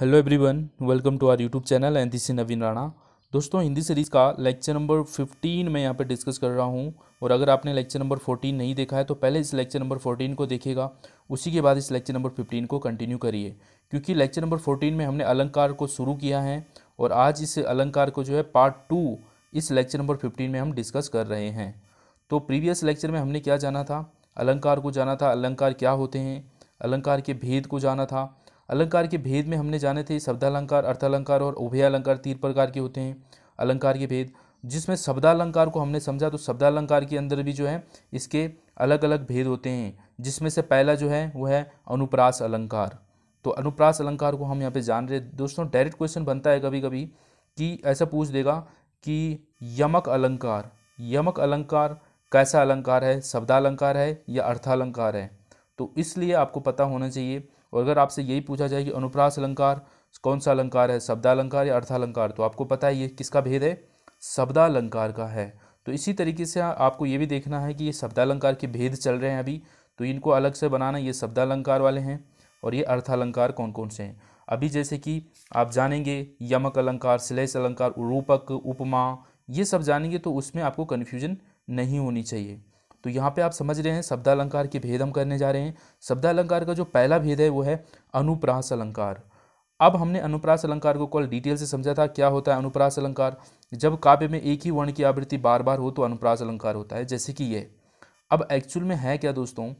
hello everyone welcome to our YouTube channel and this Naveen Rana दोस्तों Hindi series का lecture number fifteen मैं यहाँ पे डिस्कस कर रहा हूँ और अगर आपने लेक्चर नंबर फोर्टीन नहीं देखा है तो पहले इस लेक्चर नंबर फोर्टीन को देखेगा उसी के बाद इस लेक्चर नंबर फिफ्टीन को कंटिन्यू करिए क्योंकि लेक्चर नंबर फोर्टीन में हमने अलंकार को शुरू किया है और आज इस अलंकार को जो है पार्ट टू इस लेक्चर नंबर फिफ्टीन में हम डिस्कस कर रहे हैं तो प्रीवियस लेक्चर में हमने क्या जाना था अलंकार को जाना था अलंकार क्या होते हैं अलंकार के भेद को जाना था अलंकार के भेद में हमने जाने थे शब्दालंकार अर्थालंकार और उभयालंकार तीन प्रकार के होते हैं अलंकार के भेद जिसमें शब्दालंकार को हमने समझा तो शब्दालंकार के अंदर भी जो है इसके अलग अलग भेद होते हैं जिसमें से पहला जो है वह है अनुप्रास अलंकार तो अनुप्रास अलंकार को हम यहाँ पे जान रहे दोस्तों डायरेक्ट क्वेश्चन बनता है कभी कभी कि ऐसा पूछ देगा कि यमक अलंकार यमक अलंकार कैसा अलंकार है शब्दालंकार है या अर्थालंकार है तो इसलिए आपको पता होना चाहिए और अगर आपसे यही पूछा जाए कि अनुप्रास अलंकार कौन सा अलंकार है शब्दालंकार या अर्थालंकार तो आपको पता है ये किसका भेद है शब्दालंकार का है तो इसी तरीके से आपको ये भी देखना है कि ये शब्दालंकार के भेद चल रहे हैं अभी तो इनको अलग से बनाना ये शब्दालंकार वाले हैं और ये अर्थालंकार कौन कौन से हैं अभी जैसे कि आप जानेंगे यमक अलंकार श्लेष अलंकार रूपक उपमा ये सब जानेंगे तो उसमें आपको कन्फ्यूजन नहीं होनी चाहिए तो यहाँ पे आप समझ रहे हैं शब्दालंकार के भेद हम करने जा रहे हैं शब्दालंकार का जो पहला भेद है वो है अनुप्रास अलंकार अब हमने अनुप्रास अलंकार को कल डिटेल से समझा था क्या होता है अनुप्रास अलंकार जब काव्य में एक ही वर्ण की आवृत्ति बार बार हो तो अनुप्रास अलंकार होता है जैसे कि ये अब एक्चुअल में है क्या दोस्तों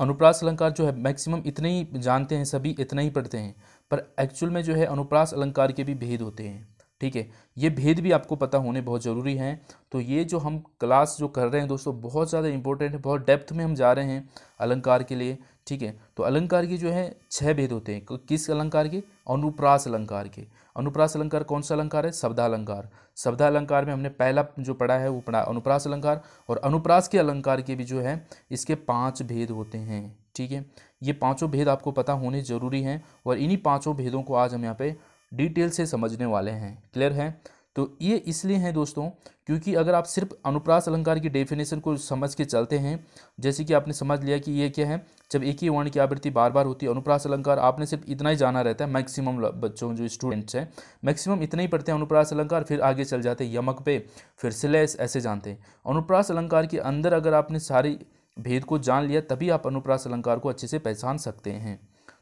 अनुप्रास अलंकार जो है मैक्सिमम इतने ही जानते हैं सभी इतना ही पढ़ते हैं पर एक्चुअल में जो है अनुप्रास अलंकार के भी भेद होते हैं ठीक है ये भेद भी आपको पता होने बहुत ज़रूरी हैं तो ये जो हम क्लास जो कर रहे हैं दोस्तों बहुत ज़्यादा इंपॉर्टेंट है बहुत डेप्थ में हम जा रहे हैं अलंकार के लिए ठीक है तो अलंकार के जो है छः भेद होते हैं किस अलंकार के अनुप्रास अलंकार के अनुप्रास अलंकार कौन सा अलंकार है शब्दालंकार शब्दालंकार में हमने पहला जो पढ़ा है वो पढ़ा अनुप्रास अलंकार और अनुप्रास के अलंकार के भी जो है इसके पाँच भेद होते हैं ठीक है ये पांचों भेद आपको पता होने जरूरी हैं और इन्हीं पांचों भेदों को आज हम यहाँ पे डिटेल से समझने वाले हैं क्लियर है तो ये इसलिए हैं दोस्तों क्योंकि अगर आप सिर्फ अनुप्रास अलंकार की डेफिनेशन को समझ के चलते हैं जैसे कि आपने समझ लिया कि ये क्या है जब एक ही वर्ण की आवृत्ति बार बार होती है अनुप्रास अलंकार आपने सिर्फ इतना ही जाना रहता है मैक्सिमम बच्चों जो स्टूडेंट्स हैं मैक्सिमम इतना ही पढ़ते हैं अनुप्रास अलंकार फिर आगे चल जाते हैं यमक पे फिर सिलेस ऐसे जानते हैं अनुप्रास अलंकार के अंदर अगर आपने सारी भेद को जान लिया तभी आप अनुप्रास अलंकार को अच्छे से पहचान सकते हैं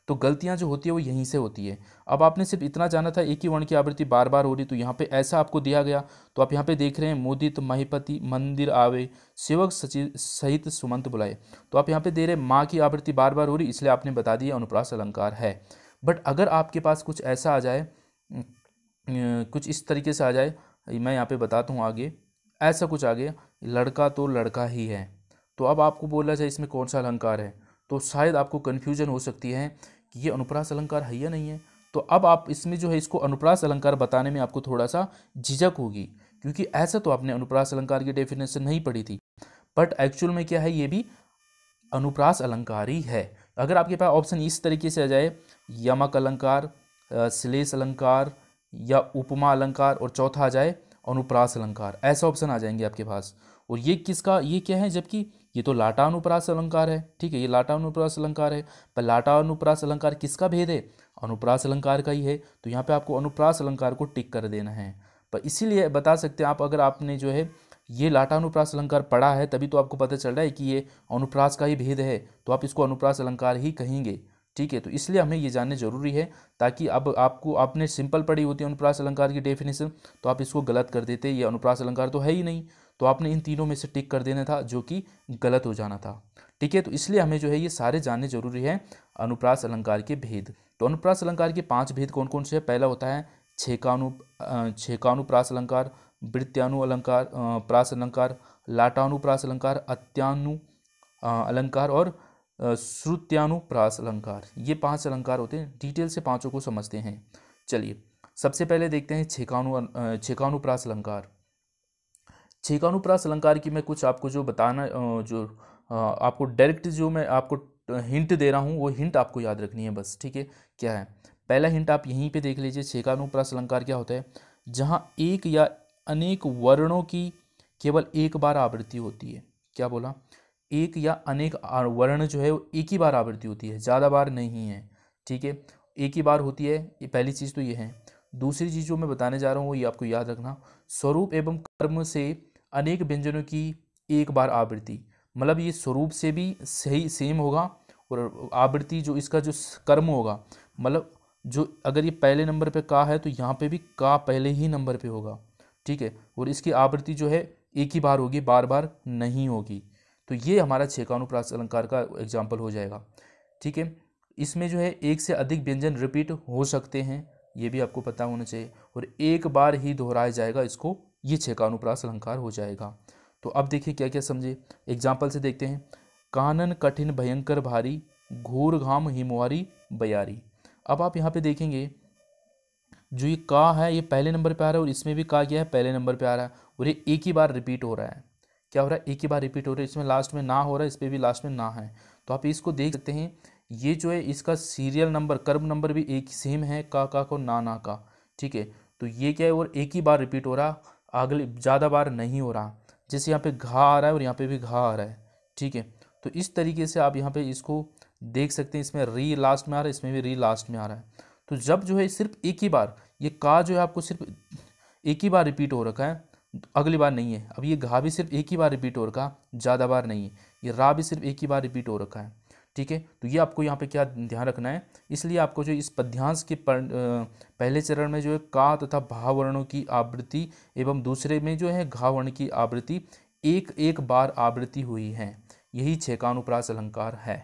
तो गलतियाँ जो होती है वो यहीं से होती है अब आपने सिर्फ इतना जाना था एक ही वर्ण की आवृत्ति बार बार हो रही तो यहाँ पे ऐसा आपको दिया गया तो आप यहाँ पे देख रहे हैं मोदित महिपति मंदिर आवे सेवक सचिव सहित सुमंत बुलाए तो आप यहाँ पे दे रहे माँ की आवृत्ति बार बार हो रही इसलिए आपने बता दिया अनुप्रास अलंकार है बट अगर आपके पास कुछ ऐसा आ जाए कुछ इस तरीके से आ जाए मैं यहाँ पर बताता हूँ आगे ऐसा कुछ आगे लड़का तो लड़का ही है तो अब आपको बोला जाए इसमें कौन सा अलंकार है तो शायद आपको कन्फ्यूजन हो सकती है कि ये अनुप्रास अलंकार है या नहीं है तो अब आप इसमें जो है इसको अनुप्रास अलंकार बताने में आपको थोड़ा सा झिझक होगी क्योंकि ऐसा तो आपने अनुप्रास अलंकार की डेफिनेशन नहीं पढ़ी थी बट एक्चुअल में क्या है ये भी अनुप्रास अलंकार ही है अगर आपके पास ऑप्शन इस तरीके से आ जाए यमक अलंकार श्लेष अलंकार या उपमा अलंकार और चौथा आ जाए अनुप्रास अलंकार ऐसा ऑप्शन आ जाएंगे आपके पास और ये किसका ये क्या है जबकि ये तो लाटानुप्रास अलंकार है ठीक है ये लाटानुप्रास अलंकार है पर लाटानुप्रास अलंकार किसका भेद है अनुप्रास अलंकार का ही है तो यहाँ पे आपको अनुप्रास अलंकार को टिक कर देना है पर इसीलिए बता सकते हैं आप अगर आपने जो है ये लाटानुप्रास अलंकार पढ़ा है तभी तो आपको पता चल रहा है कि ये अनुप्रास का ही भेद है तो आप इसको अनुप्रास अलंकार ही कहेंगे ठीक है तो इसलिए हमें ये जानने जरूरी है ताकि अब आपको आपने सिंपल पढ़ी होती है अनुप्रास अलंकार की डेफिनेशन तो आप इसको गलत कर देते ये अनुप्रास अलंकार तो है ही नहीं तो आपने इन तीनों में से टिक कर देना था जो कि गलत हो जाना था ठीक है तो इसलिए हमें जो है ये सारे जानने जरूरी है अनुप्रास अलंकार के भेद तो अनुप्रास अलंकार के पांच भेद कौन कौन से है पहला होता है छेकानु छेकानुप्रास अलंकार वृत्यानु अलंकार प्रास अलंकार लाटानुप्रास अलंकार अत्यानु अलंकार और श्रुत्यानुप्रास अलंकार ये पांच अलंकार होते हैं डिटेल से पांचों को समझते हैं चलिए सबसे पहले देखते हैं छेकानु छेकानुप्रास अलंकार छेकानुप्रास अलंकार की मैं कुछ आपको जो बताना जो आपको डायरेक्ट जो मैं आपको हिंट दे रहा हूँ वो हिंट आपको याद रखनी है बस ठीक है क्या है पहला हिंट आप यहीं पे देख लीजिए छेकानुप्रास अलंकार क्या होता है जहाँ एक या अनेक वर्णों की केवल एक बार आवृत्ति होती है क्या बोला एक या अनेक वर्ण जो है वो एक ही बार आवृत्ति होती है ज़्यादा बार नहीं है ठीक है एक ही बार होती है ये पहली चीज़ तो ये है दूसरी चीज़ जो मैं बताने जा रहा हूँ वो ये आपको याद रखना स्वरूप एवं कर्म से अनेक व्यंजनों की एक बार आवृत्ति मतलब ये स्वरूप से भी सही सेम होगा और आवृत्ति जो इसका जो कर्म होगा मतलब जो अगर ये पहले नंबर पे का है तो यहाँ पे भी का पहले ही नंबर पे होगा ठीक है और इसकी आवृत्ति जो है एक ही बार होगी बार बार नहीं होगी तो ये हमारा छेकानुप्रास अलंकार का एग्जाम्पल हो जाएगा ठीक है इसमें जो है एक से अधिक व्यंजन रिपीट हो सकते हैं ये भी आपको पता होना चाहिए और एक बार ही दोहराया जाएगा इसको ये छः का अनुप्रास अलंकार हो जाएगा तो अब देखिए क्या क्या समझे एग्जाम्पल से देखते हैं कानन कठिन भयंकर भारी घोर घाम हिमवारी बयारी अब आप यहाँ पे देखेंगे जो ये का है ये पहले नंबर पे आ रहा है और इसमें भी का गया है पहले नंबर पे आ रहा है और ये एक ही बार रिपीट हो रहा है क्या हो रहा है एक ही बार रिपीट हो रहा है इसमें लास्ट में ना हो रहा है इस पर भी लास्ट में ना है तो आप इसको देख सकते हैं ये जो है इसका सीरियल नंबर कर्म नंबर भी एक सेम है का का को ना ना का ठीक है तो ये क्या है और एक ही बार रिपीट हो रहा अगले ज़्यादा बार नहीं हो रहा जैसे यहाँ पे घा आ रहा है और यहाँ पे भी घा आ रहा है ठीक है तो इस तरीके से आप यहाँ पे इसको देख सकते हैं इसमें री लास्ट में आ रहा है इसमें भी री लास्ट में आ रहा है तो जब जो है सिर्फ एक ही बार ये का जो है आपको सिर्फ एक ही बार रिपीट हो रखा है अगली बार नहीं है अब ये घा भी सिर्फ एक ही बार रिपीट हो रखा ज़्यादा बार नहीं है ये रा भी सिर्फ एक ही बार रिपीट हो रखा है ठीक है तो ये आपको यहाँ पे क्या ध्यान रखना है इसलिए आपको जो इस पद्यांश के पहले चरण में जो है का तथा भा वर्णों की आवृत्ति एवं दूसरे में जो है घावर्ण की आवृत्ति एक एक बार आवृत्ति हुई है यही छेकानुप्रास अलंकार है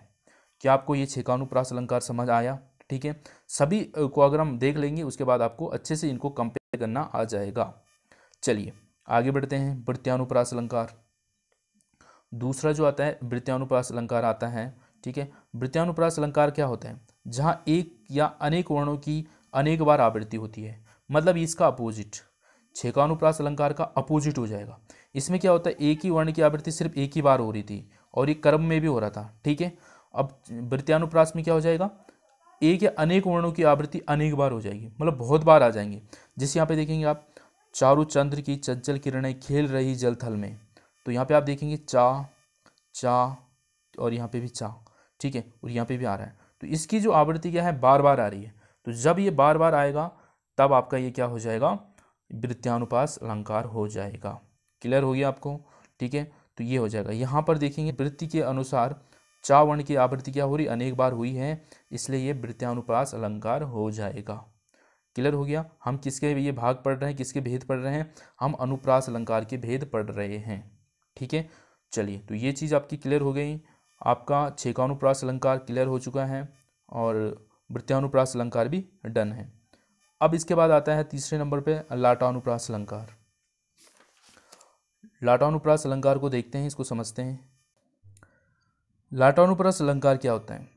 क्या आपको ये छेकानुप्रास अलंकार समझ आया ठीक है सभी को अगर हम देख लेंगे उसके बाद आपको अच्छे से इनको कंपेयर करना आ जाएगा चलिए आगे बढ़ते हैं वृत्यानुप्रास अलंकार दूसरा जो आता है वृत्यानुप्रास अलंकार आता है ठीक है वृत्यानुप्रास अलंकार क्या होता है जहाँ एक या अनेक वर्णों की अनेक बार आवृत्ति होती है मतलब इसका अपोजिट छेकानुप्रास अलंकार का अपोजिट हो जाएगा इसमें क्या होता है एक ही वर्ण की आवृत्ति सिर्फ एक ही बार हो रही थी और ये कर्म में भी हो रहा था ठीक है अब वृत्यानुप्रास में क्या हो जाएगा एक या अनेक वर्णों की आवृत्ति अनेक बार हो जाएगी मतलब बहुत बार आ जाएंगे जैसे यहाँ पे देखेंगे आप चारू चंद्र की चंचल किरणें खेल रही जलथल में तो यहाँ पे आप देखेंगे चा चा और यहाँ पे भी चा ठीक है और यहाँ पे भी आ रहा है तो इसकी जो आवृत्ति क्या है बार बार आ रही है तो जब ये बार बार आएगा तब आपका ये क्या हो जाएगा वृत्यानुपास अलंकार हो जाएगा क्लियर हो गया आपको ठीक है तो ये हो जाएगा यहाँ पर देखेंगे वृत्ति के अनुसार चावर्ण की आवृत्ति क्या हो रही अनेक बार हुई है इसलिए ये वृत्यानुपास अलंकार हो जाएगा क्लियर हो गया हम किसके ये भाग पढ़ रहे हैं किसके भेद पढ़ रहे हैं हम अनुप्रास अलंकार के भेद पढ़ रहे हैं ठीक है चलिए तो ये चीज़ आपकी क्लियर हो गई आपका छेकानुप्रास अलंकार क्लियर हो चुका है और वृत्यानुप्रास अलंकार भी डन है अब इसके बाद आता है तीसरे नंबर पे लाटानुप्रास अलंकार लाटानुप्रास अलंकार को देखते हैं इसको समझते हैं लाटानुप्रास अलंकार क्या होता है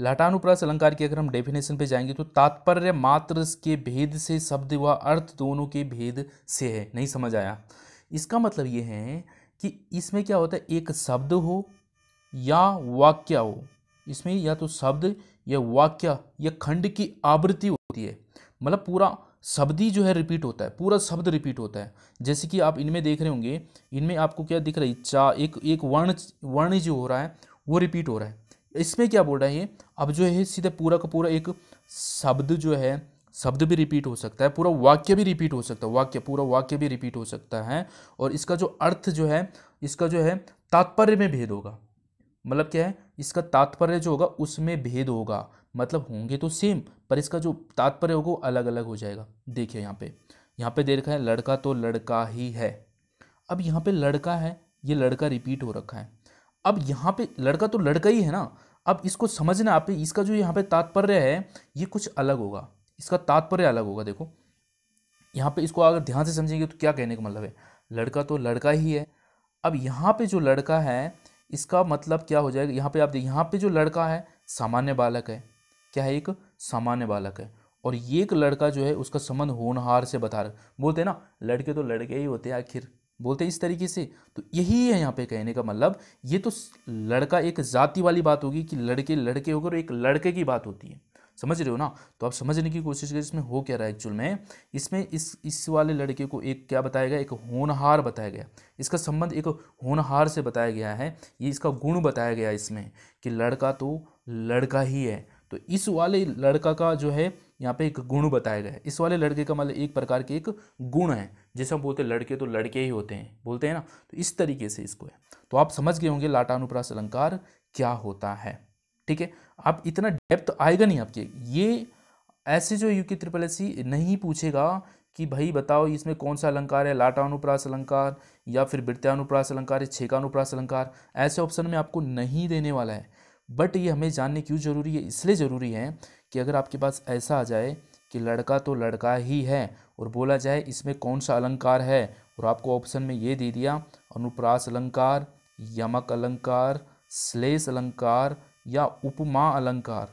लाटानुप्रास अलंकार की अगर हम डेफिनेशन पे जाएंगे तो तात्पर्य मात्र के भेद से शब्द व अर्थ दोनों के भेद से है नहीं समझ आया इसका मतलब ये है कि इसमें क्या होता है एक शब्द हो या वाक्य हो इसमें या तो शब्द या वाक्य या खंड की आवृत्ति होती है मतलब पूरा शब्द ही जो है रिपीट होता है पूरा शब्द रिपीट होता है जैसे कि आप इनमें देख रहे होंगे इनमें आपको क्या दिख रही है चा एक एक वर्ण वर्ण जो हो रहा है वो रिपीट हो रहा है इसमें क्या बोल रहा है ये अब जो है सीधा पूरा का पूरा एक शब्द जो है शब्द भी रिपीट हो सकता है पूरा वाक्य भी रिपीट हो सकता है वाक्य पूरा वाक्य भी रिपीट हो सकता है और इसका जो अर्थ जो है इसका जो है तात्पर्य में भेद होगा मतलब क्या है इसका तात्पर्य जो होगा उसमें भेद होगा मतलब होंगे तो सेम पर इसका जो तात्पर्य होगा वो अलग अलग हो जाएगा देखिए यहाँ पे यहाँ पे दे रखा है लड़का तो लड़का ही है अब यहाँ पे लड़का है ये लड़का रिपीट हो रखा है अब यहाँ पे लड़का तो लड़का ही है ना अब इसको समझना आप इसका जो यहाँ पे तात्पर्य है ये कुछ अलग होगा इसका तात्पर्य अलग होगा देखो यहाँ पे इसको अगर ध्यान से समझेंगे तो क्या कहने का मतलब है लड़का तो लड़का ही है अब यहाँ पे जो लड़का है इसका मतलब क्या हो जाएगा यहाँ पे आप देखिए यहाँ पे जो लड़का है सामान्य बालक है क्या है एक सामान्य बालक है और ये एक लड़का जो है उसका संबंध होनहार से बता रहा बोलते हैं ना लड़के तो लड़के ही होते हैं आखिर बोलते हैं इस तरीके से तो यही है यहाँ पे कहने का मतलब ये तो लड़का एक जाति वाली बात होगी कि लड़के लड़के होकर एक लड़के की बात होती है समझ रहे हो ना तो आप समझने की कोशिश करें इसमें हो क्या रहा है एक्चुअल में इसमें इस इस वाले लड़के को एक क्या बताया गया एक होनहार बताया गया इसका संबंध एक होनहार से बताया गया है ये इसका गुण बताया गया इसमें कि लड़का तो लड़का ही है तो इस वाले लड़का का जो है यहाँ पे एक गुण बताया गया है इस वाले लड़के का मतलब एक प्रकार के एक गुण है जैसे हम बोलते हैं लड़के तो लड़के ही होते हैं बोलते हैं ना तो इस तरीके से इसको है तो आप समझ गए होंगे लाटानुप्रास अलंकार क्या होता है ठीक है आप इतना डेप्थ आएगा नहीं आपके ये ऐसे जो यू के ट्रिपल एस सी नहीं पूछेगा कि भाई बताओ इसमें कौन सा अलंकार है लाटानुप्रास अलंकार या फिर वृत्यानुप्रास अलंकार है छेकानुप्रास अलंकार ऐसे ऑप्शन में आपको नहीं देने वाला है बट ये हमें जानने क्यों ज़रूरी है इसलिए ज़रूरी है कि अगर आपके पास ऐसा आ जाए कि लड़का तो लड़का ही है और बोला जाए इसमें कौन सा अलंकार है और आपको ऑप्शन में ये दे दिया अनुप्रास अलंकार यमक अलंकार श्लेष अलंकार या उपमा अलंकार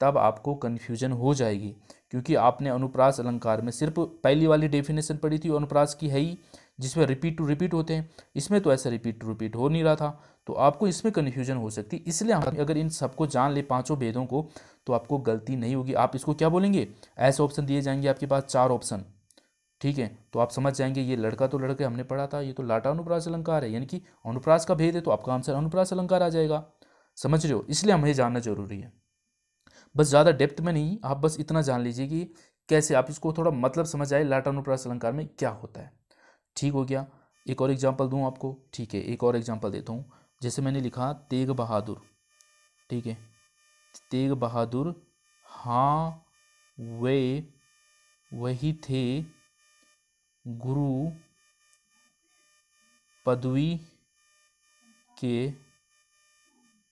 तब आपको कन्फ्यूजन हो जाएगी क्योंकि आपने अनुप्रास अलंकार में सिर्फ पहली वाली डेफिनेशन पढ़ी थी अनुप्रास की है ही जिसमें रिपीट टू रिपीट होते हैं इसमें तो ऐसा रिपीट टू रिपीट हो नहीं रहा था तो आपको इसमें कन्फ्यूजन हो सकती है इसलिए हम अगर इन सबको जान ले पांचों भेदों को तो आपको गलती नहीं होगी आप इसको क्या बोलेंगे ऐसे ऑप्शन दिए जाएंगे आपके पास चार ऑप्शन ठीक है तो आप समझ जाएंगे ये लड़का तो लड़के हमने पढ़ा था ये तो लाटा अनुप्रास अलंकार है यानी कि अनुप्रास का भेद है तो आपका आंसर अनुप्रास अलंकार आ जाएगा समझ रहे हो इसलिए हमें जानना ज़रूरी है बस ज़्यादा डेप्थ में नहीं आप बस इतना जान लीजिए कि कैसे आप इसको थोड़ा मतलब समझ आए लाटानुप्रास अलंकार में क्या होता है ठीक हो गया एक और एग्जाम्पल दूँ आपको ठीक है एक और एग्जाम्पल देता हूँ जैसे मैंने लिखा तेग बहादुर ठीक है तेग बहादुर हाँ वे वही थे गुरु पदवी के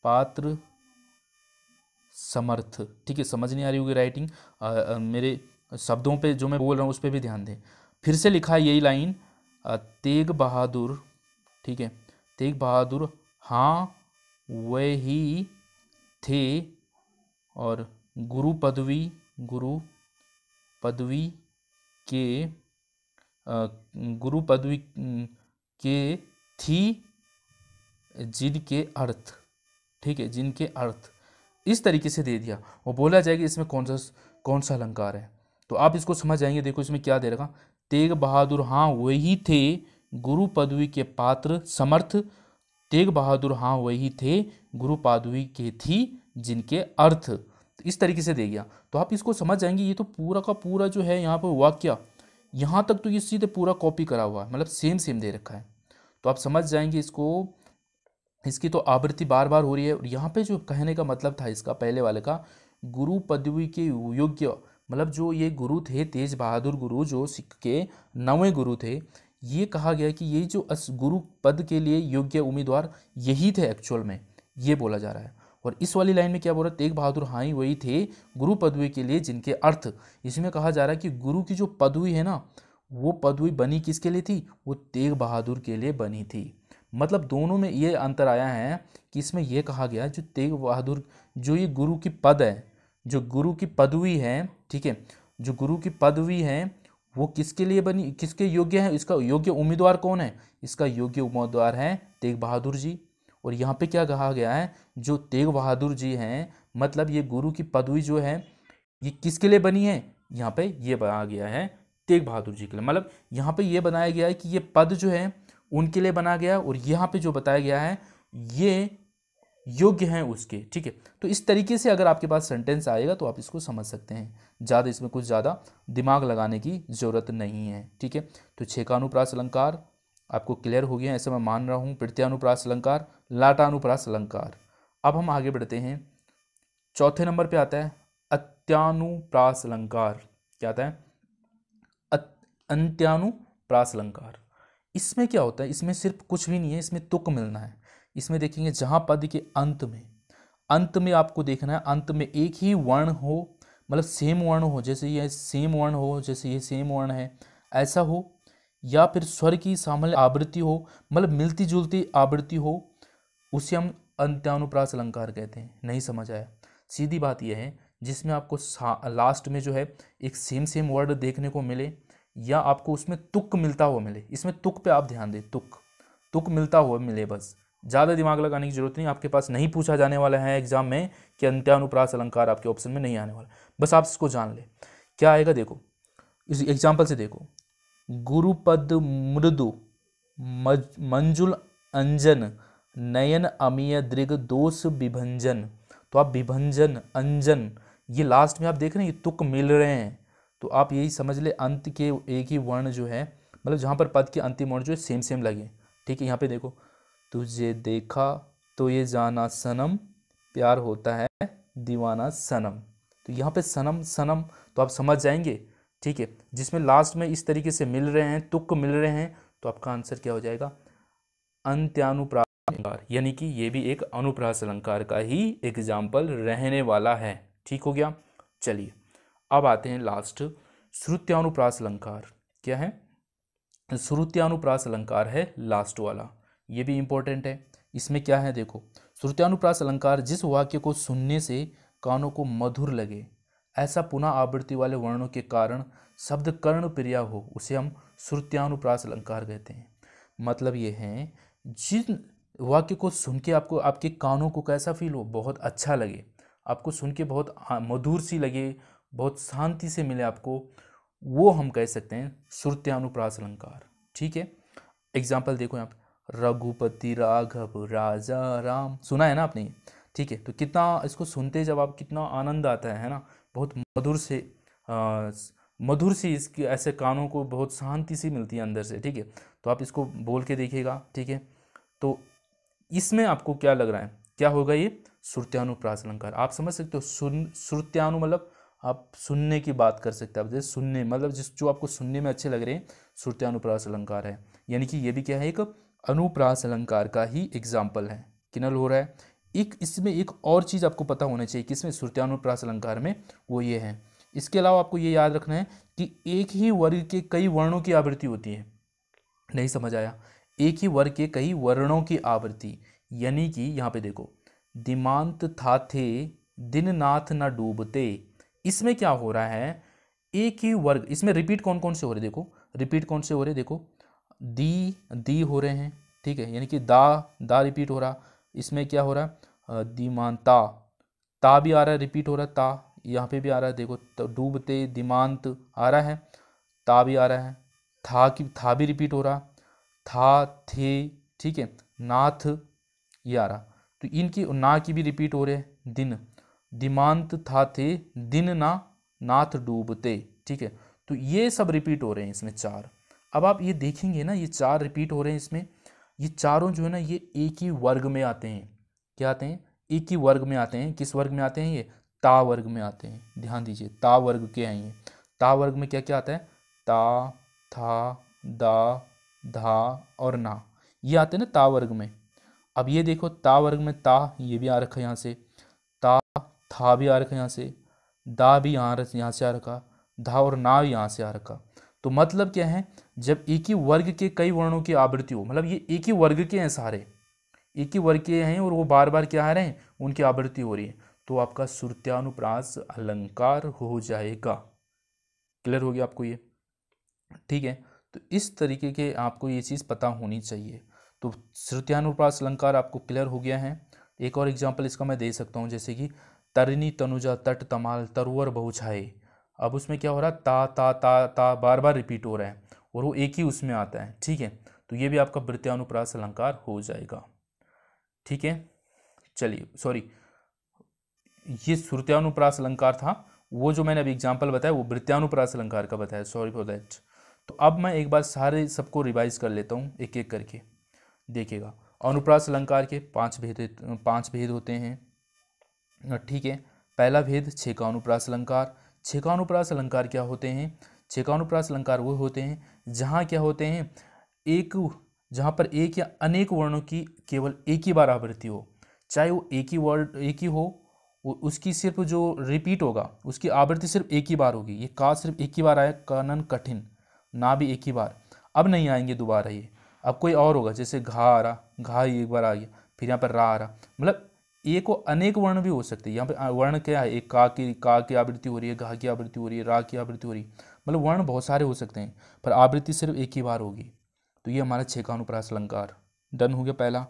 पात्र समर्थ ठीक है समझ नहीं आ रही होगी राइटिंग आ, आ, मेरे शब्दों पे जो मैं बोल रहा हूँ उस पर भी ध्यान दें फिर से लिखा है यही लाइन तेग बहादुर ठीक है तेग बहादुर हाँ ही थे और गुरु पदवी गुरु पदवी के गुरु पदवी के थी जिनके अर्थ ठीक है जिनके अर्थ इस तरीके से दे दिया वो बोला जाएगा इसमें कौन सा कौन सा अलंकार है तो आप इसको समझ जाएंगे देखो इसमें क्या दे रखा तेग बहादुर हाँ वही थे गुरु पदवी के पात्र समर्थ तेग बहादुर हाँ वही थे गुरु पदवी के थी जिनके अर्थ तो इस तरीके से दे गया तो आप इसको समझ जाएंगे ये तो पूरा का पूरा जो है यहाँ पर वाक्य यहाँ तक तो ये सीधे पूरा कॉपी करा हुआ है मतलब सेम सेम दे रखा है तो आप समझ जाएंगे इसको इसकी तो आवृत्ति बार बार हो रही है और यहाँ पे जो कहने का मतलब था इसका पहले वाले का गुरु पदवी के योग्य मतलब जो ये गुरु थे तेज बहादुर गुरु जो सिख के नवें गुरु थे ये कहा गया कि ये जो अस गुरु पद के लिए योग्य उम्मीदवार यही थे एक्चुअल में ये बोला जा रहा है और इस वाली लाइन में क्या बोल रहा है तेग बहादुर हाई वही थे गुरु पदवी के लिए जिनके अर्थ इसमें कहा जा रहा है कि गुरु की जो पदवी है ना वो पदवी बनी किसके लिए थी वो तेग बहादुर के लिए बनी थी मतलब दोनों में ये अंतर आया है कि इसमें यह कहा गया जो तेग बहादुर जो ये गुरु की पद है जो गुरु की पदवी है ठीक है जो गुरु की पदवी है वो किसके लिए बनी किसके योग्य है इसका योग्य उम्मीदवार कौन है इसका योग्य उम्मीदवार है तेग बहादुर जी और यहाँ पे क्या कहा गया है जो तेग बहादुर जी हैं मतलब ये गुरु की पदवी जो है ये किसके लिए बनी है यहाँ पे ये बनाया गया है तेग बहादुर जी के लिए मतलब यहाँ पे ये बनाया गया है कि ये पद जो है उनके लिए बना गया और यहाँ पे जो बताया गया है ये योग्य हैं उसके ठीक है तो इस तरीके से अगर आपके पास सेंटेंस आएगा तो आप इसको समझ सकते हैं ज़्यादा इसमें कुछ ज़्यादा दिमाग लगाने की ज़रूरत नहीं है ठीक है तो छेकानुप्रास अलंकार आपको क्लियर हो गया ऐसे मैं मान रहा हूँ प्रत्यानुप्रास अलंकार लाटानुप्रास अलंकार अब हम आगे बढ़ते हैं चौथे नंबर पर आता है अत्यानुप्रास अलंकार क्या आता है अंत्यानुप्रास अलंकार इसमें क्या होता है इसमें सिर्फ कुछ भी नहीं है इसमें तुक मिलना है इसमें देखेंगे जहाँ पद के अंत में अंत में आपको देखना है अंत में एक ही वर्ण हो मतलब सेम वर्ण हो जैसे यह सेम वर्ण हो जैसे ये सेम वर्ण है ऐसा हो या फिर स्वर की सामान्य आवृत्ति हो मतलब मिलती जुलती आवृत्ति हो उसे हम अंत्यानुप्रास अलंकार कहते हैं नहीं समझ आया सीधी बात यह है जिसमें आपको लास्ट में जो है एक सेम सेम वर्ड देखने को मिले या आपको उसमें तुक मिलता हुआ मिले इसमें तुक पे आप ध्यान दें तुक तुक मिलता हुआ मिले बस ज़्यादा दिमाग लगाने की जरूरत नहीं आपके पास नहीं पूछा जाने वाला है एग्जाम में कि अंत्यानुप्रास अलंकार आपके ऑप्शन में नहीं आने वाला बस आप इसको जान लें क्या आएगा देखो इस एग्जाम्पल से देखो गुरुपद मृदु मंजुल अंजन नयन अमीय दृग दोष विभंजन तो आप विभंजन अंजन ये लास्ट में आप देख रहे हैं ये तुक मिल रहे हैं तो आप यही समझ ले अंत के एक ही वर्ण जो है मतलब जहाँ पर पद के अंतिम वर्ण जो है सेम सेम लगे ठीक है यहाँ पे देखो तुझे देखा तो ये जाना सनम प्यार होता है दीवाना सनम तो यहाँ पे सनम सनम तो आप समझ जाएंगे ठीक है जिसमें लास्ट में इस तरीके से मिल रहे हैं तुक मिल रहे हैं तो आपका आंसर क्या हो जाएगा अंत्यानुप्रास अलंकार यानी कि ये भी एक अनुप्रास अलंकार का ही एग्जाम्पल रहने वाला है ठीक हो गया चलिए अब आते हैं लास्ट श्रुत्यानुप्रास अलंकार क्या है श्रुत्यानुप्रास अलंकार है लास्ट वाला ये भी इंपॉर्टेंट है इसमें क्या है देखो श्रुत्यानुप्रास अलंकार जिस वाक्य को सुनने से कानों को मधुर लगे ऐसा पुनः आवृत्ति वाले वर्णों के कारण शब्द कर्ण प्रिया हो उसे हम श्रुत्यानुप्रास अलंकार कहते हैं मतलब ये है जिन वाक्य को सुन के आपको आपके कानों को कैसा फील हो बहुत अच्छा लगे आपको सुन के बहुत मधुर सी लगे बहुत शांति से मिले आपको वो हम कह सकते हैं श्रुत्यानुप्रास अलंकार ठीक है एग्जाम्पल देखो यहाँ रघुपति राघव राजा राम सुना है ना आपने ठीक है तो कितना इसको सुनते जब आप कितना आनंद आता है ना बहुत मधुर से आ, मधुर सी इसकी ऐसे कानों को बहुत शांति सी मिलती है अंदर से ठीक है तो आप इसको बोल के देखिएगा ठीक है तो इसमें आपको क्या लग रहा है क्या होगा ये श्रुत्यानुप्रास अलंकार आप समझ सकते हो सुन श्रुत्यानु मतलब आप सुनने की बात कर सकते हैं आप जैसे सुनने मतलब जिस जो आपको सुनने में अच्छे लग रहे हैं अनुप्रास अलंकार है यानी कि ये भी क्या है एक अनुप्रास अलंकार का ही एग्जाम्पल है किनल हो रहा है एक इसमें एक और चीज़ आपको पता होना चाहिए कि इसमें श्रुत्यानुप्रास अलंकार में वो ये है इसके अलावा आपको ये याद रखना है कि एक ही वर्ग के कई वर्णों की आवृत्ति होती है नहीं समझ आया एक ही वर्ग के कई वर्णों की आवृत्ति यानी कि यहाँ पे देखो दिमांत था थे दिन नाथ ना डूबते इसमें क्या हो रहा है एक ही वर्ग इसमें रिपीट कौन कौन से हो रहे देखो रिपीट कौन से हो रहे देखो दी दी हो रहे हैं ठीक है यानी कि दा दा रिपीट हो रहा इसमें क्या हो रहा दिमान ता ता भी आ रहा है रिपीट हो रहा ता यहाँ पे भी आ रहा है देखो तो डूबते दिमांत आ रहा है ता भी आ रहा है था की था भी रिपीट हो रहा था थे ठीक है नाथ ये आ रहा तो इनकी ना की भी रिपीट हो रहे हैं दिन दिमांत था थे दिन ना नाथ डूबते ठीक है तो ये सब रिपीट हो रहे हैं इसमें चार अब आप ये देखेंगे ना ये चार रिपीट हो रहे हैं इसमें ये चारों जो है ना ये एक ही वर्ग में आते हैं क्या आते हैं एक ही वर्ग में आते हैं किस वर्ग में आते हैं ये ता वर्ग में आते हैं ध्यान दीजिए ता वर्ग के हैं ये ता वर्ग में क्या क्या आता है ता था दा धा और ना ये आते हैं ना ता वर्ग में अब ये देखो ता वर्ग में ता ये भी आ रखा है यहाँ से था भी आ रखा यहाँ से दा भी यहाँ यहाँ से आ रखा धा और ना भी यहाँ से आ रखा तो मतलब क्या है जब एक ही वर्ग के कई वर्णों की आवृत्ति हो मतलब ये एक ही वर्ग के हैं सारे एक ही वर्ग के हैं और वो बार बार क्या आ रहे हैं उनकी आवृत्ति हो रही है तो आपका श्रुत्यानुप्रास अलंकार हो जाएगा क्लियर हो गया आपको ये ठीक है तो इस तरीके के आपको ये चीज़ पता होनी चाहिए तो श्रुत्यानुप्रास अलंकार आपको क्लियर हो गया है एक और एग्जाम्पल इसका मैं दे सकता हूँ जैसे कि तरनी तनुजा तट तमाल तरवर बहुछाए अब उसमें क्या हो रहा है ता ता ता ता बार बार रिपीट हो रहा है और वो एक ही उसमें आता है ठीक है तो ये भी आपका वृत्यानुप्रास अलंकार हो जाएगा ठीक है चलिए सॉरी ये श्रुत्यानुप्रास अलंकार था वो जो मैंने अभी एग्जाम्पल बताया वो वृत्यानुप्रास अलंकार का बताया सॉरी फॉर दैट तो अब मैं एक बार सारे सबको रिवाइज कर लेता हूँ एक एक करके देखिएगा अनुप्रास अलंकार के पांच भेद पांच भेद होते हैं ठीक है पहला भेद छेकानुप्रास अलंकार छेकानुप्रास अलंकार क्या होते हैं छेकानुप्रास अलंकार वो होते हैं जहाँ क्या होते हैं एक जहाँ पर एक या अनेक वर्णों की केवल एक ही बार आवृत्ति हो चाहे वो एक ही वर्ड एक ही हो उसकी सिर्फ जो रिपीट होगा उसकी आवृत्ति सिर्फ एक ही बार होगी ये का सिर्फ एक ही बार आया कानन कठिन ना भी एक ही बार अब नहीं आएंगे दोबारा ये अब कोई और होगा जैसे घा आ रहा घा एक बार आ गया फिर यहाँ पर रा आ रहा मतलब ए को अनेक वर्ण भी हो सकते हैं यहाँ पे वर्ण क्या है एक का की का की आवृत्ति हो रही है घा की आवृत्ति हो रही है रा की आवृत्ति हो रही है मतलब वर्ण बहुत सारे हो सकते हैं पर आवृत्ति सिर्फ एक ही बार होगी तो ये हमारा छेकानुप्रास अलंकार डन हो गया पहला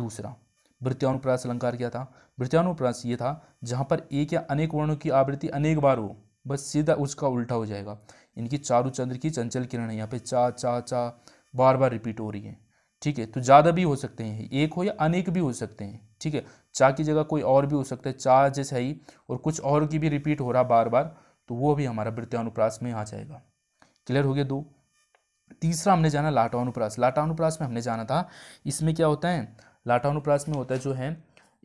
दूसरा वृत्यानुप्रास अलंकार क्या था वृत्यानुप्रास ये था जहाँ पर एक या अनेक वर्णों की आवृत्ति अनेक बार हो बस सीधा उसका उल्टा हो जाएगा इनकी चारू चंद्र की चंचल किरण है यहाँ पे चा चा चा बार बार रिपीट हो रही है ठीक है तो ज़्यादा भी हो सकते हैं एक हो या अनेक भी हो सकते हैं ठीक है चा की जगह कोई और भी हो सकता है चा जैसा ही और कुछ और की भी रिपीट हो रहा बार बार तो वो भी हमारा वृत्तानुप्रास में आ जाएगा क्लियर हो गया दो तीसरा हमने जाना लाटानुप्रास लाटानुप्रास में हमने जाना था इसमें क्या होता है लाटानुप्रास में होता है जो है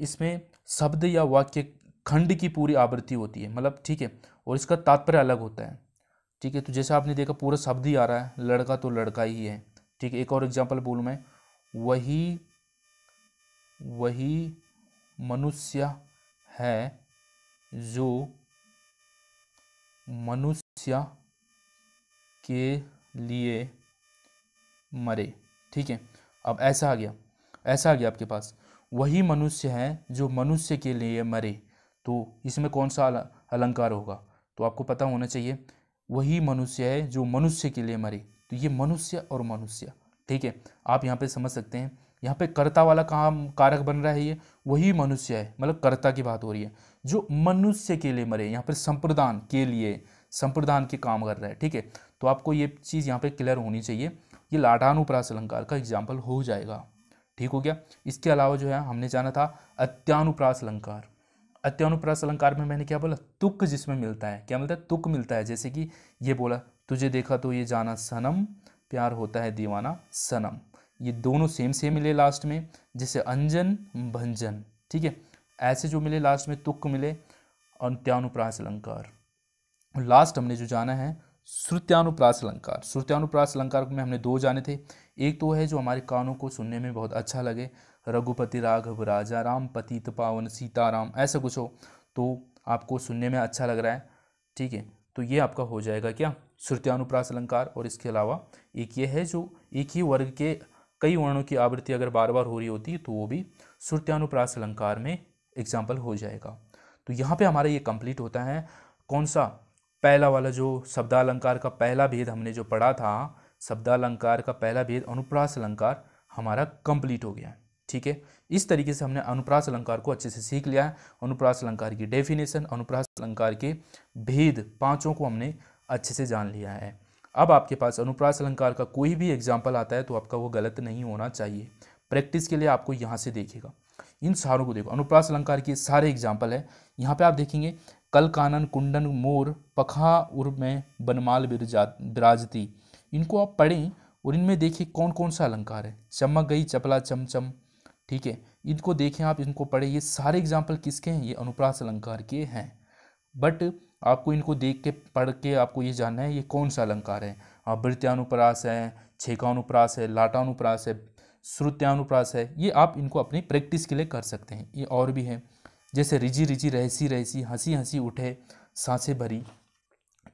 इसमें शब्द या वाक्य खंड की पूरी आवृत्ति होती है मतलब ठीक है और इसका तात्पर्य अलग होता है ठीक है तो जैसे आपने देखा पूरा शब्द ही आ रहा है लड़का तो लड़का ही है ठीक है एक और एग्जाम्पल बोलूँ मैं वही वही मनुष्य है जो मनुष्य के लिए मरे ठीक है अब ऐसा आ गया ऐसा आ गया आपके पास वही मनुष्य है जो मनुष्य के लिए मरे तो इसमें कौन सा अलंकार होगा तो आपको पता होना चाहिए वही मनुष्य है जो मनुष्य के लिए मरे तो ये मनुष्य और मनुष्य ठीक है आप यहाँ पे समझ सकते हैं यहाँ पे कर्ता वाला काम कारक बन रहा है ये वही मनुष्य है मतलब कर्ता की बात हो रही है जो मनुष्य के लिए मरे यहाँ पर संप्रदान के लिए संप्रदान के काम कर रहा है ठीक है तो आपको ये चीज़ यहाँ पे क्लियर होनी चाहिए ये लाठानुप्रास अलंकार का एग्जाम्पल हो जाएगा ठीक हो गया इसके अलावा जो है हमने जाना था अत्यानुप्रास अलंकार अत्यानुप्रास अलंकार में मैंने क्या बोला तुक जिसमें मिलता है क्या मिलता है तुक मिलता है जैसे कि ये बोला तुझे देखा तो ये जाना सनम प्यार होता है दीवाना सनम ये दोनों सेम सेम मिले लास्ट में जैसे अंजन भंजन ठीक है ऐसे जो मिले लास्ट में तुक मिले अंत्यानुप्रास अलंकार लास्ट हमने जो जाना है श्रुत्यानुप्रास अलंकार श्रुत्यानुप्रास अलंकार में हमने दो जाने थे एक तो है जो हमारे कानों को सुनने में बहुत अच्छा लगे रघुपति राघव राजा राम पतित पावन सीताराम ऐसा कुछ हो तो आपको सुनने में अच्छा लग रहा है ठीक है तो ये आपका हो जाएगा क्या श्रुत्यानुप्रास अलंकार और इसके अलावा एक ये है जो एक ही वर्ग के कई वर्णों की आवृत्ति अगर बार बार हो रही होती तो वो भी श्रुत्यानुप्रास अलंकार में एग्जाम्पल हो जाएगा तो यहाँ पे हमारा ये कंप्लीट होता है कौन सा पहला वाला जो शब्दालंकार का पहला भेद हमने जो पढ़ा था शब्दालंकार का पहला भेद अनुप्रास अलंकार हमारा कंप्लीट हो गया है ठीक है इस तरीके से हमने अनुप्रास अलंकार को अच्छे से सीख लिया है अनुप्रास अलंकार की डेफिनेशन अनुप्रास अलंकार के भेद पांचों को हमने अच्छे से जान लिया है अब आपके पास अनुप्रास अलंकार का कोई भी एग्जाम्पल आता है तो आपका वो गलत नहीं होना चाहिए प्रैक्टिस के लिए आपको यहाँ से देखेगा इन सारों को देखो अनुप्रास अलंकार के सारे एग्जाम्पल है यहाँ पे आप देखेंगे कल कानन कुंडन मोर पखा उर में बनमाल बिरजा बिराजती इनको आप पढ़ें और इनमें देखिए कौन कौन सा अलंकार है चमक गई चपला चमचम ठीक है इनको देखें आप इनको पढ़ें ये सारे एग्जाम्पल किसके हैं ये अनुप्रास अलंकार के हैं बट आपको इनको देख के पढ़ के आपको ये जानना है ये कौन सा अलंकार है वृत्यानुप्रास हाँ, है छेकानुप्रास है लाटानुप्रास है श्रुत्यानुप्रास है ये आप इनको अपनी प्रैक्टिस के लिए कर सकते हैं ये और भी है जैसे रिजी रिजी रहसी रहसी हंसी हंसी उठे सांसें भरी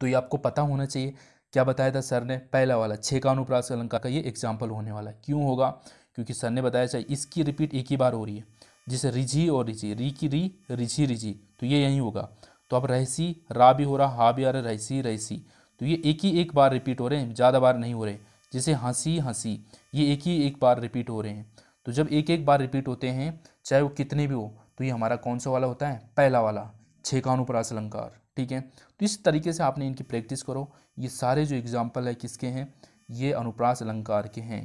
तो ये आपको पता होना चाहिए क्या बताया था सर ने पहला वाला छेकानुप्रास अलंकार का ये एग्जाम्पल होने वाला है क्यों होगा क्योंकि सर ने बताया चाहिए इसकी रिपीट एक ही बार हो रही है जैसे रिझी और रिझी री की री रिझी रिझी तो ये यही होगा तो आप रहसी रा भी हो रहा हा भी आ रहा रहसी रहसी तो ये एक ही एक बार रिपीट हो रहे हैं ज़्यादा बार नहीं हो रहे जैसे हंसी हंसी ये एक ही एक बार रिपीट हो रहे हैं तो जब एक एक बार रिपीट होते हैं चाहे वो कितने भी हो तो ये हमारा कौन सा वाला होता है पहला वाला अनुप्रास अलंकार ठीक है तो इस तरीके से आपने इनकी प्रैक्टिस करो ये सारे जो एग्जाम्पल है किसके हैं ये अनुप्रास अलंकार के हैं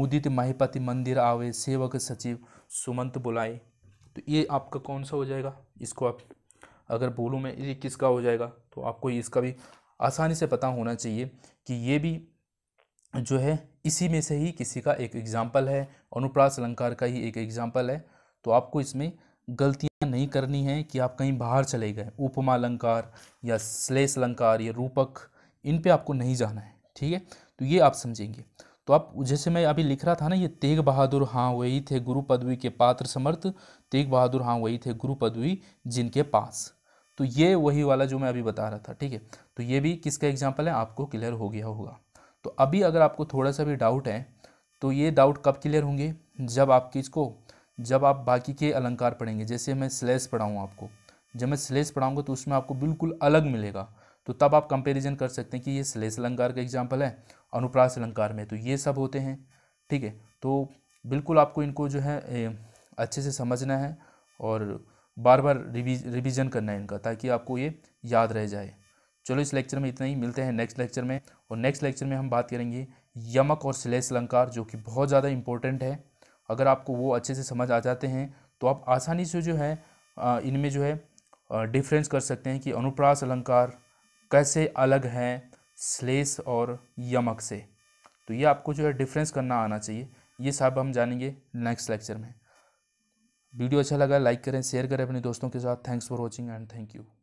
मुदित महिपति मंदिर आवे सेवक सचिव सुमंत बुलाए तो ये आपका कौन सा हो जाएगा इसको आप अगर बोलूँ मैं ये किसका हो जाएगा तो आपको इसका भी आसानी से पता होना चाहिए कि ये भी जो है इसी में से ही किसी का एक एग्ज़ाम्पल है अनुप्रास अलंकार का ही एक एग्ज़ाम्पल है तो आपको इसमें गलतियां नहीं करनी है कि आप कहीं बाहर चले गए उपमा अलंकार या श्लेष अलंकार या रूपक इन पे आपको नहीं जाना है ठीक है तो ये आप समझेंगे तो आप जैसे मैं अभी लिख रहा था ना ये तेग बहादुर हाँ वही थे गुरु पदवी के पात्र समर्थ तेग बहादुर हाँ वही थे गुरु पदवी जिनके पास तो ये वही वाला जो मैं अभी बता रहा था ठीक है तो ये भी किसका एग्जाम्पल है आपको क्लियर हो गया होगा तो अभी अगर आपको थोड़ा सा भी डाउट है तो ये डाउट कब क्लियर होंगे जब आप किसको जब आप बाकी के अलंकार पढ़ेंगे जैसे मैं स्लेस पढ़ाऊँ आपको जब मैं स्लेस पढ़ाऊँगा तो उसमें आपको बिल्कुल अलग मिलेगा तो तब आप कंपेरिजन कर सकते हैं कि ये स्लेस अलंकार का एग्जाम्पल है अनुप्रास अलंकार में तो ये सब होते हैं ठीक है तो बिल्कुल आपको इनको जो है अच्छे से समझना है और बार बार रिवीज रिवीजन करना है इनका ताकि आपको ये याद रह जाए चलो इस लेक्चर में इतना ही मिलते हैं नेक्स्ट लेक्चर में और नेक्स्ट लेक्चर में हम बात करेंगे यमक और श्लेष अलंकार जो कि बहुत ज़्यादा इंपॉर्टेंट है अगर आपको वो अच्छे से समझ आ जाते हैं तो आप आसानी से जो है इनमें जो है डिफरेंस कर सकते हैं कि अनुप्रास अलंकार कैसे अलग हैं श्लेष और यमक से तो ये आपको जो है डिफरेंस करना आना चाहिए ये सब हम जानेंगे नेक्स्ट लेक्चर में वीडियो अच्छा लगा लाइक करें शेयर करें अपने दोस्तों के साथ thanks for watching and thank you